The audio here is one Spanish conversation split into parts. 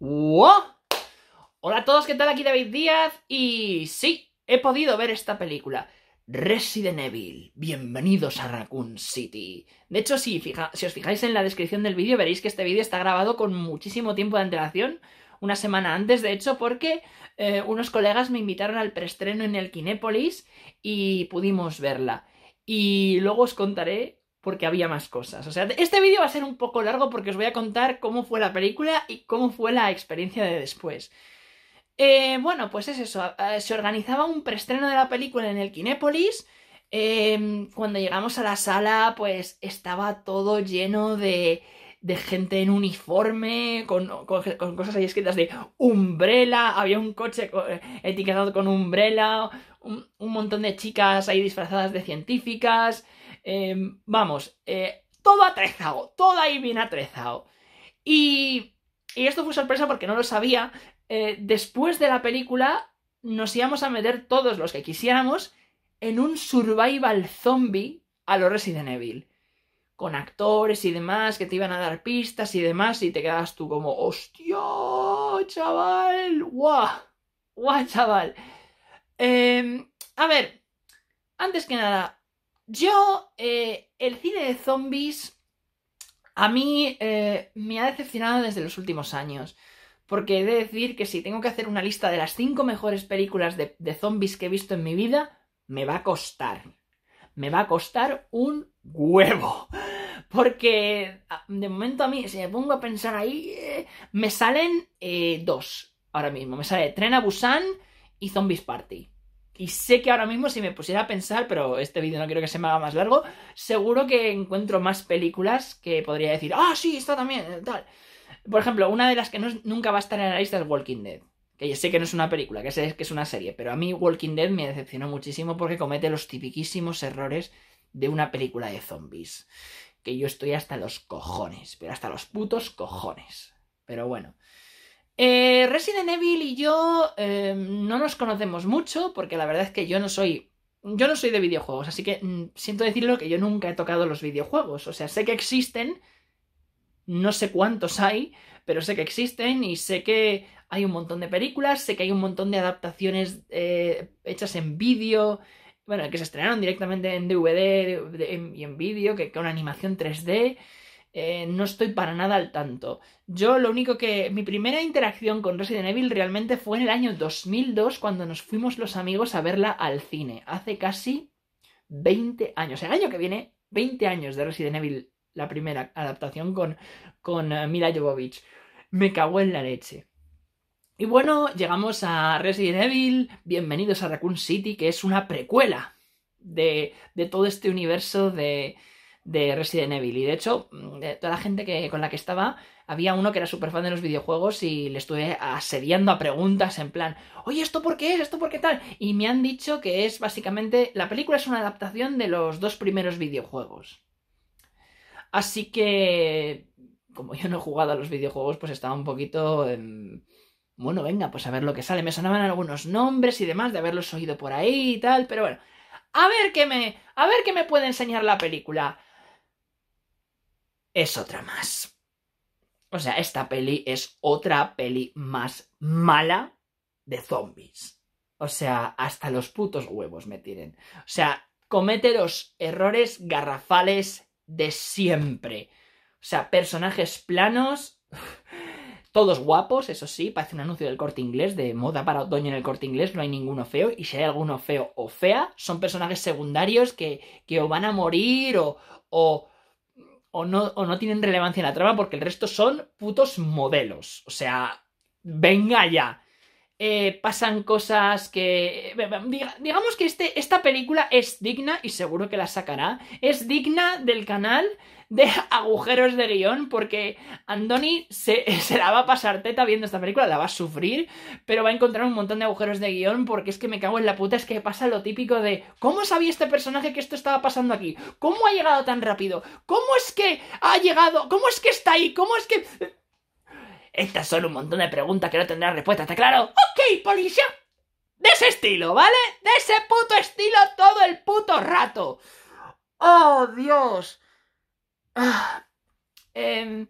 ¡Wow! Hola a todos, ¿qué tal? Aquí David Díaz y sí, he podido ver esta película. Resident Evil, bienvenidos a Raccoon City. De hecho, si, si os fijáis en la descripción del vídeo, veréis que este vídeo está grabado con muchísimo tiempo de antelación, una semana antes, de hecho, porque eh, unos colegas me invitaron al preestreno en el Kinépolis y pudimos verla. Y luego os contaré porque había más cosas. O sea, este vídeo va a ser un poco largo porque os voy a contar cómo fue la película y cómo fue la experiencia de después. Eh, bueno, pues es eso. Eh, se organizaba un preestreno de la película en el Kinépolis. Eh, cuando llegamos a la sala, pues estaba todo lleno de, de gente en uniforme, con, con, cosas ahí escritas de umbrella, había un coche etiquetado con umbrella, un montón de chicas ahí disfrazadas de científicas. Em, vamos, eh, todo atrezado, todo ahí bien atrezado. Y, y, esto fue sorpresa porque no lo sabía. Eh, después de la película nos íbamos a meter todos los que quisiéramos en un survival zombie a lo Resident Evil. Con actores y demás que te iban a dar pistas y demás y te quedabas tú como, hostia, chaval, guau, guau, chaval. Em, a ver, antes que nada, yo, eh, el cine de zombies a mí eh, me ha decepcionado desde los últimos años. Porque he de decir que si tengo que hacer una lista de las cinco mejores películas de, zombies que he visto en mi vida, me va a costar. Me va a costar un huevo. Porque de momento a mí, si me pongo a pensar ahí, eh, me salen dos ahora mismo. Me sale Tren a Busan y Zombies Party. Y sé que ahora mismo, si me pusiera a pensar, pero este vídeo no quiero que se me haga más largo, seguro que encuentro más películas que podría decir, ah, sí, está también, tal. Por ejemplo, una de las que no, nunca va a estar en la lista es Walking Dead. Que yo sé que no es una película, que sé que es una serie, pero a mí Walking Dead me decepcionó muchísimo porque comete los tipiquísimos errores de una película de zombies. Que yo estoy hasta los cojones, pero hasta los putos cojones. Pero bueno. Eh, Resident Evil y yo eh, no nos conocemos mucho, porque la verdad es que yo no soy. Yo no soy de videojuegos, así que mm, siento decirlo que yo nunca he tocado los videojuegos. O sea, sé que existen, no sé cuántos hay, pero sé que existen y sé que hay un montón de películas, sé que hay un montón de adaptaciones eh, hechas en vídeo, bueno, que se estrenaron directamente en DVD y en vídeo, que con animación 3D. Eh, no estoy para nada al tanto. Yo lo único que... Mi primera interacción con Resident Evil realmente fue en el año 2002 cuando nos fuimos los amigos a verla al cine. Hace casi 20 años. El año que viene, 20 años de Resident Evil, la primera adaptación con, con eh, Mila Jovovich. Me cagó en la leche. Y bueno, llegamos a Resident Evil, bienvenidos a Raccoon City, que es una precuela de, de todo este universo de, de Resident Evil. Y de hecho, mm, de toda la gente que, con la que estaba, había uno que era súper fan de los videojuegos y le estuve asediando a preguntas en plan, oye, ¿esto por qué es? ¿Esto por qué tal? Y me han dicho que es básicamente, la película es una adaptación de los dos primeros videojuegos. Así que, como yo no he jugado a los videojuegos, pues estaba un poquito... En bueno, venga, pues a ver lo que sale. Me sonaban algunos nombres y demás de haberlos oído por ahí y tal, pero bueno. A ver qué me. A ver qué me puede enseñar la película es otra más. O sea, esta peli es otra peli más mala de zombies. O sea, hasta los putos huevos me tienen. O sea, comete los errores garrafales de siempre. O sea, personajes planos, todos guapos, eso sí, parece un anuncio del corte inglés, de moda para otoño en el corte inglés, no hay ninguno feo, y si hay alguno feo o fea, son personajes secundarios que, que o van a morir o o no, o no tienen relevancia en la trama porque el resto son putos modelos. O sea, venga ya. Eh, pasan cosas que... Eh, digamos que este, esta película es digna, y seguro que la sacará, es digna del canal de agujeros de guión, porque Andoni se, la va a pasar teta viendo esta película, la va a sufrir, pero va a encontrar un montón de agujeros de guión, porque es que me cago en la puta, es que pasa lo típico de ¿cómo sabía este personaje que esto estaba pasando aquí? ¿Cómo ha llegado tan rápido? ¿Cómo es que ha llegado? ¿Cómo es que está ahí? ¿Cómo es que...? Estas son un montón de preguntas que no tendrán respuesta, ¿está claro? Ok, policía. De ese estilo, ¿vale? De ese puto estilo todo el puto rato. ¡Oh, Dios! Ah, em,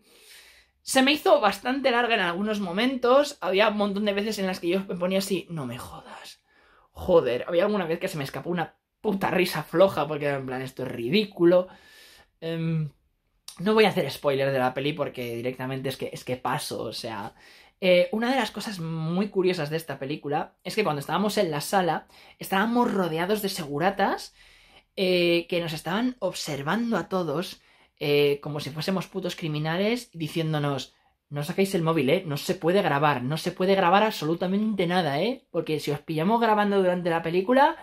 se me hizo bastante larga en algunos momentos. Había un montón de veces en las que yo me ponía así, no me jodas. Joder, había alguna vez que se me escapó una puta risa floja porque en plan, esto es ridículo. Em, no voy a hacer spoiler de la peli porque directamente es que, es que paso, o sea... Eh, una de las cosas muy curiosas de esta película es que cuando estábamos en la sala, estábamos rodeados de seguratas eh, que nos estaban observando a todos eh, como si fuésemos putos criminales, diciéndonos, no saquéis el móvil, ¿eh? No se puede grabar, no se puede grabar absolutamente nada, ¿eh? Porque si os pillamos grabando durante la película,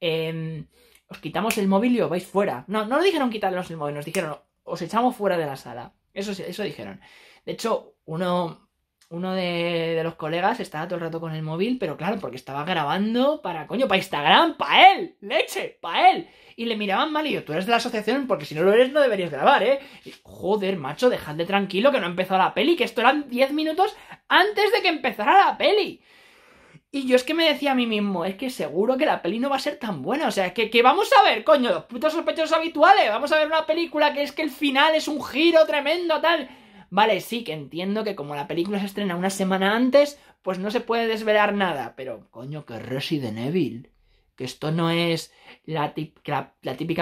em, os quitamos el móvil y os vais fuera. No, no nos dijeron quitarnos el móvil, nos dijeron, os echamos fuera de la sala. Eso, eso dijeron. De hecho, uno, uno de, los colegas estaba todo el rato con el móvil, pero claro, porque estaba grabando para, coño, para Instagram, para él, leche, para él. Y le miraban mal y yo, tú eres de la asociación, porque si no lo eres no deberías grabar, ¿eh? Joder, macho, dejadle tranquilo que no empezó empezado la peli, que esto eran 10 minutos antes de que empezara la peli. Y yo es que me decía a mí mismo, es que seguro que la peli no va a ser tan buena. O sea, es que, que, vamos a ver, coño, los putos sospechosos habituales. Vamos a ver una película que es que el final es un giro tremendo, tal. Vale, sí, que entiendo que como la película se estrena una semana antes, pues no se puede desvelar nada, pero coño, que Resident Evil. Que esto no es la, típica,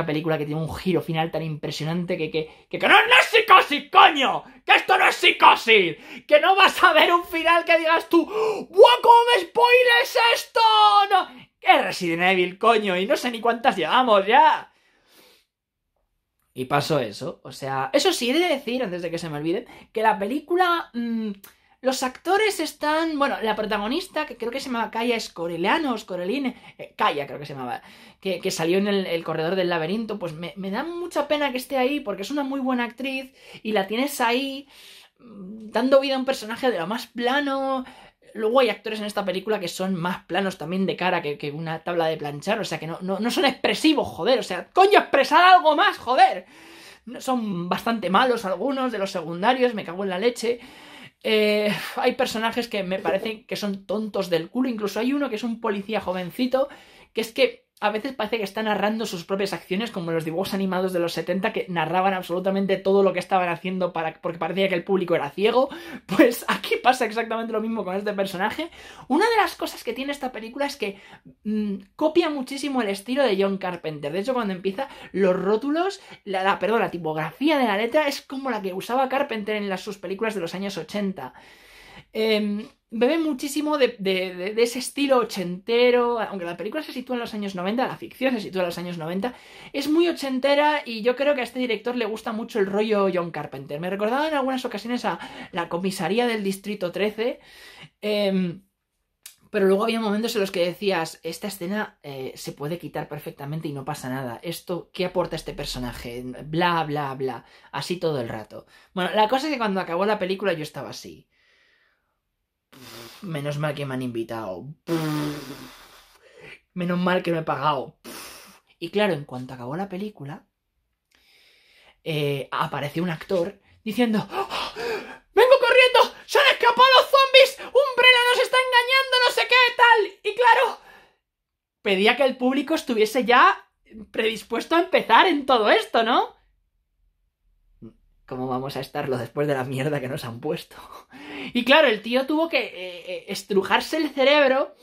película que tiene un giro final tan impresionante que, que, que, no, no, es psicosis, coño. Que esto no es psicosis. Que no vas a ver un final que digas tú, ¡buah, cómo me spoiles esto! No, que Resident Evil, coño, y no sé ni cuántas llevamos ya. Y pasó eso. O sea, eso sí, he de decir, antes de que se me olvide, que la película... Mm, los actores están. Bueno, la protagonista, que creo que se llamaba Kaya, es Scoreline, eh, Kaya, creo que se llamaba. Que, que salió en el, corredor del laberinto. Pues me, me, da mucha pena que esté ahí, porque es una muy buena actriz. Y la tienes ahí. Mm, dando vida a un personaje de lo más plano. Luego hay actores en esta película que son más planos también de cara que, una tabla de planchar, o sea que no, no, son expresivos, joder, o sea, coño, expresar algo más, joder. Son bastante malos algunos de los secundarios, me cago en la leche. Eh, hay personajes que me parecen que son tontos del culo, incluso hay uno que es un policía jovencito, que es que a veces parece que está narrando sus propias acciones, como los dibujos animados de los 70 que narraban absolutamente todo lo que estaban haciendo porque parecía que el público era ciego. Pues aquí pasa exactamente lo mismo con este personaje. Una de las cosas que tiene esta película es que mm, copia muchísimo el estilo de John Carpenter. De hecho, cuando empieza, los rótulos, la, perdón, la tipografía de la letra es como la que usaba Carpenter en las, sus películas de los años 80. Em, bebe muchísimo de, ese estilo ochentero, aunque la película se sitúa en los años 90, la ficción se sitúa en los años 90, es muy ochentera y yo creo que a este director le gusta mucho el rollo John Carpenter. Me recordaba en algunas ocasiones a la comisaría del Distrito 13. Em, pero luego había momentos en los que decías, esta escena eh, se puede quitar perfectamente y no pasa nada. Esto, ¿qué aporta este personaje? Bla, bla, bla. Así todo el rato. Bueno, la cosa es que cuando acabó la película yo estaba así. Menos mal que me han invitado. Menos mal que me he pagado. Y claro, en cuanto acabó la película, eh, apareció un actor diciendo ¡Ah! ¡Vengo corriendo! ¡Se han escapado los zombies! ¡Umbrella nos está engañando! ¡No sé qué tal! Y claro, pedía que el público estuviese ya predispuesto a empezar en todo esto, ¿no? ¿Cómo vamos a estarlo después de la mierda que nos han puesto? Y claro, el tío tuvo que eh, eh, estrujarse el cerebro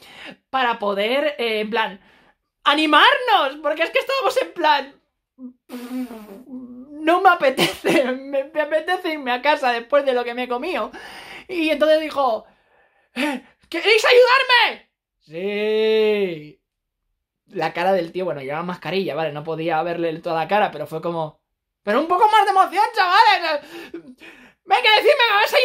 para poder, eh, en plan, animarnos, porque es que estábamos en plan... No me apetece, me, apetece irme a casa después de lo que me he comido. Y entonces dijo, ¿queréis ayudarme? Sí. La cara del tío, bueno, llevaba mascarilla, ¿vale? No podía verle toda la cara, pero fue como... Pero un poco más de emoción, chavales. que decirme, me vas a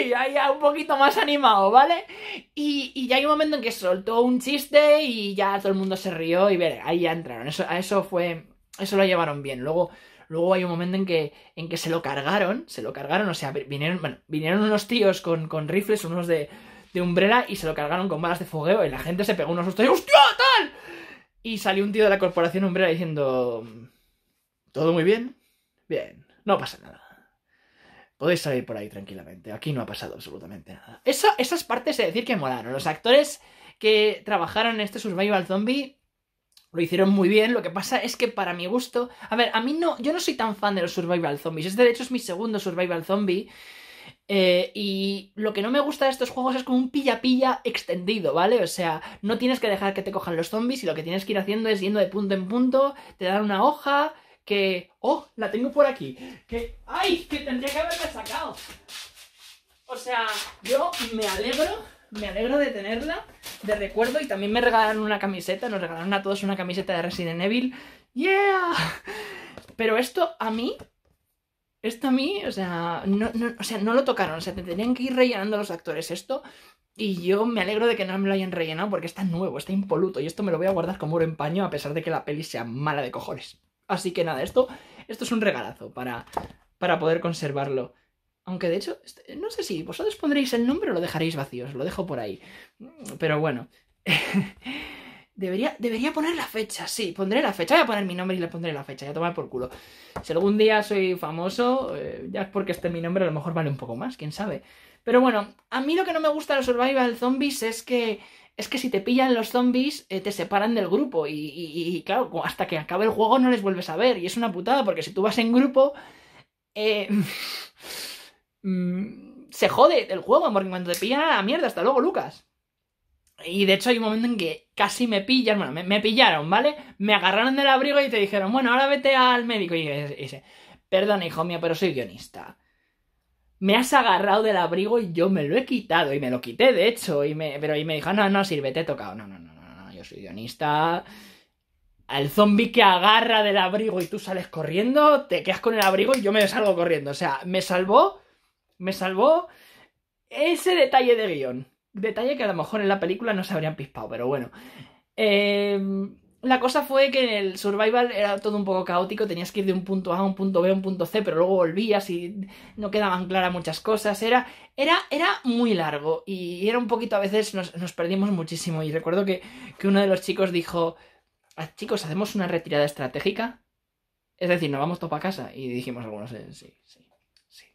ayudar. Sí, ahí un poquito más animado, ¿vale? Y, ya hay un momento en que soltó un chiste y ya todo el mundo se rió y ver, ahí ya entraron. Eso, a eso fue, eso lo llevaron bien. Luego, luego hay un momento en que, en que se lo cargaron, se lo cargaron, o sea, vinieron, bueno, vinieron unos tíos con, rifles, unos de, de umbrella y se lo cargaron con balas de fogueo y la gente se pegó unos sustos ¡hostia, tal! Y salió un tío de la corporación hombrera diciendo, todo muy bien, bien, no pasa nada. Podéis salir por ahí tranquilamente, aquí no ha pasado absolutamente nada. Esa, esas partes de decir que molaron. Los actores que trabajaron en este Survival Zombie lo hicieron muy bien. Lo que pasa es que para mi gusto. A ver, a mí no. Yo no soy tan fan de los Survival Zombies. Este, de hecho, es mi segundo Survival Zombie. Eh, y lo que no me gusta de estos juegos es como un pilla-pilla extendido, ¿vale? O sea, no tienes que dejar que te cojan los zombies y lo que tienes que ir haciendo es yendo de punto en punto, te dan una hoja que... ¡Oh! La tengo por aquí. Que... ¡Ay! Que tendría que haberla sacado. O sea, yo me alegro, me alegro de tenerla de recuerdo y también me regalaron una camiseta, nos regalaron a todos una camiseta de Resident Evil. ¡Yeah! Pero esto a mí esto a mí, o sea, no, sea, no lo tocaron, o sea, te tenían que ir rellenando los actores esto. Y yo me alegro de que no me lo hayan rellenado porque está nuevo, está impoluto y esto me lo voy a guardar como oro en paño a pesar de que la peli sea mala de cojones. Así que nada, esto, esto es un regalazo para, para poder conservarlo. Aunque de hecho, este, no sé si vosotros pondréis el nombre o lo dejaréis vacío, lo dejo por ahí. Pero bueno. Debería, poner la fecha, sí, pondré la fecha, voy a poner mi nombre y le pondré la fecha, ya tomar por culo. Si algún día soy famoso, eh, ya es porque esté mi nombre, a lo mejor vale un poco más, quién sabe. Pero bueno, a mí lo que no me gusta de los survival zombies es que es que si te pillan los zombies, eh, te separan del grupo. Y, claro, hasta que acabe el juego no les vuelves a ver. Y es una putada, porque si tú vas en grupo. Eh, mm, se jode el juego, porque cuando te pillan a ah, la mierda, hasta luego, Lucas. Y de hecho hay un momento en que casi me pillan, bueno, me, pillaron, ¿vale? Me agarraron del abrigo y te dijeron, bueno, ahora vete al médico. Y dice, perdona, hijo mío, pero soy guionista. Me has agarrado del abrigo y yo me lo he quitado. Y me lo quité, de hecho. Y me, pero y me dijo, no, no sirve, te he tocado. No, no, no, no, no yo soy guionista. Al zombi que agarra del abrigo y tú sales corriendo, te quedas con el abrigo y yo me salgo corriendo. O sea, me salvó, me salvó ese detalle de guión. Detalle que a lo mejor en la película no se habrían pispado, pero bueno. Eh, la cosa fue que en el Survival era todo un poco caótico, tenías que ir de un punto A a un punto B un punto C, pero luego volvías y no quedaban claras muchas cosas. Era, era, era muy largo y era un poquito, a veces nos, nos perdimos muchísimo. Y recuerdo que, que uno de los chicos dijo: ah, Chicos, ¿hacemos una retirada estratégica? Es decir, nos vamos topa a casa. Y dijimos algunos: eh, Sí, sí, sí.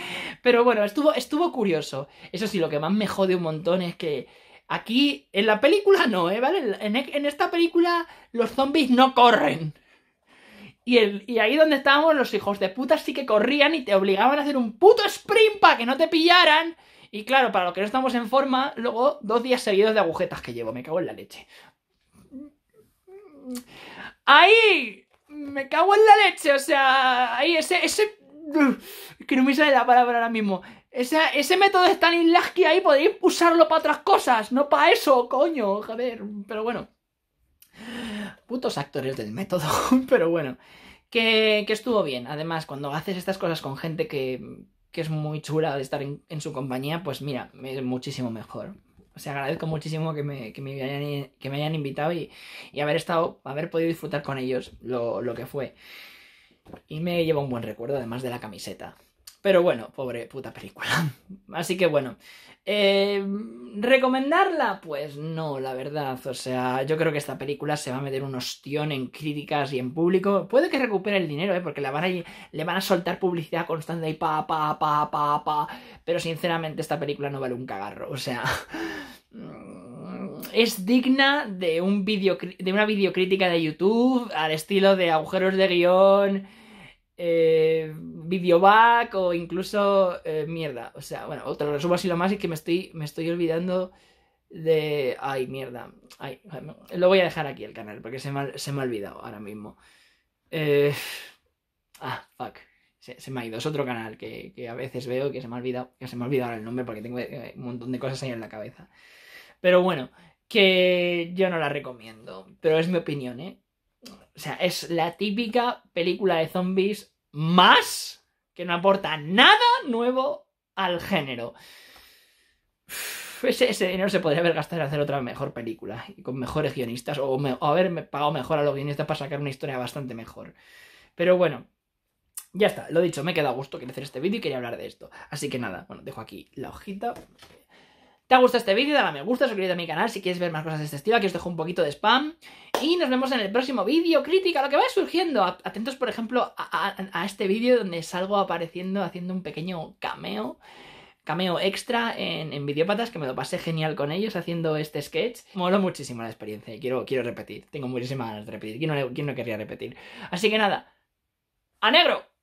Pero bueno, estuvo, estuvo curioso. Eso sí, lo que más me jode un montón es que aquí, en la película no, ¿eh? ¿Vale? En, esta película los zombies no corren. Y, el, y, ahí donde estábamos, los hijos de puta sí que corrían y te obligaban a hacer un puto sprint para que no te pillaran. Y claro, para los que no estamos en forma, luego dos días seguidos de agujetas que llevo, me cago en la leche. Ahí, me cago en la leche, o sea, ahí ese, ese, que no me sale la palabra ahora mismo. Ese, ese método de Stanislavski ahí podéis usarlo para otras cosas, no para eso, coño, joder. Pero bueno. Putos actores del método, pero bueno. Que, estuvo bien. Además, cuando haces estas cosas con gente que, es muy chula de estar en, su compañía, pues mira, es muchísimo mejor. O sea, agradezco muchísimo que me, que me, hayan, invitado y, haber estado, haber podido disfrutar con ellos lo, lo que fue. Y me lleva un buen recuerdo, además de la camiseta. Pero bueno, pobre puta película. Así que bueno. Eh, ¿Recomendarla? Pues no, la verdad. O sea, yo creo que esta película se va a meter un ostión en críticas y en público. Puede que recupere el dinero, ¿eh? porque la van le van a soltar publicidad constante y pa, pa, pa, pa, pa. Pero sinceramente, esta película no vale un cagarro. O sea. Mm, es digna de, un video, de una videocrítica de YouTube al estilo de agujeros de guión eh, videoback o incluso eh, mierda. O sea, bueno, otro lo resumo así lo más y que me estoy, me estoy olvidando de... Ay, mierda. Ay, lo voy a dejar aquí el canal porque se me ha, me olvidado ahora mismo. Eh, ah, fuck. Se, me ha ido. Es otro canal que, a veces veo que se me ha olvidado. Que se me ha olvidado el nombre porque tengo eh, un montón de cosas ahí en la cabeza. Pero bueno, que yo no la recomiendo. Pero es mi opinión, ¿eh? O sea, es la típica película de zombies más que no aporta nada nuevo al género. Ese, dinero se podría haber gastado en hacer otra mejor película y con mejores guionistas o, haber pagado mejor a los guionistas para sacar una historia bastante mejor. Pero bueno, ya está, lo dicho, me queda a gusto querer hacer este vídeo y quería hablar de esto. Así que nada, bueno, dejo aquí la hojita te ha gustado este vídeo, dale a me gusta, suscríbete a mi canal si quieres ver más cosas de este estilo. Aquí os dejo un poquito de spam. Y nos vemos en el próximo vídeo, crítica, lo que vaya surgiendo. Atentos, por ejemplo, a, este vídeo donde salgo apareciendo haciendo un pequeño cameo cameo extra en, en Videópatas, que me lo pasé genial con ellos haciendo este sketch. Moló muchísimo la experiencia y quiero, quiero repetir. Tengo muchísimas ganas de repetir. ¿Quién no, quién no querría repetir? Así que nada, ¡a negro!